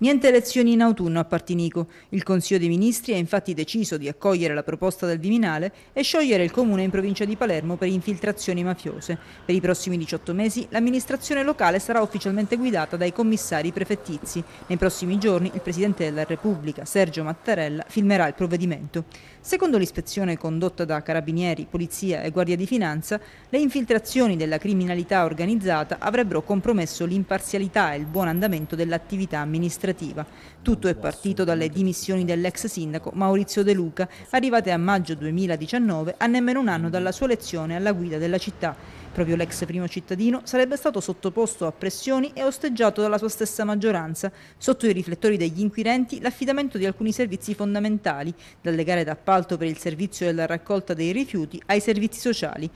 Niente elezioni in autunno a Partinico. Il Consiglio dei Ministri ha infatti deciso di accogliere la proposta del Viminale e sciogliere il comune in provincia di Palermo per infiltrazioni mafiose. Per i prossimi 18 mesi l'amministrazione locale sarà ufficialmente guidata dai commissari prefettizi. Nei prossimi giorni il Presidente della Repubblica, Sergio Mattarella, filmerà il provvedimento. Secondo l'ispezione condotta da Carabinieri, Polizia e Guardia di Finanza, le infiltrazioni della criminalità organizzata avrebbero compromesso l'imparzialità e il buon andamento dell'attività amministrativa amministrativa. Tutto è partito dalle dimissioni dell'ex sindaco Maurizio De Luca, arrivate a maggio 2019, a nemmeno un anno dalla sua elezione alla guida della città. Proprio l'ex primo cittadino sarebbe stato sottoposto a pressioni e osteggiato dalla sua stessa maggioranza. Sotto i riflettori degli inquirenti l'affidamento di alcuni servizi fondamentali, dalle gare d'appalto per il servizio della raccolta dei rifiuti ai servizi sociali.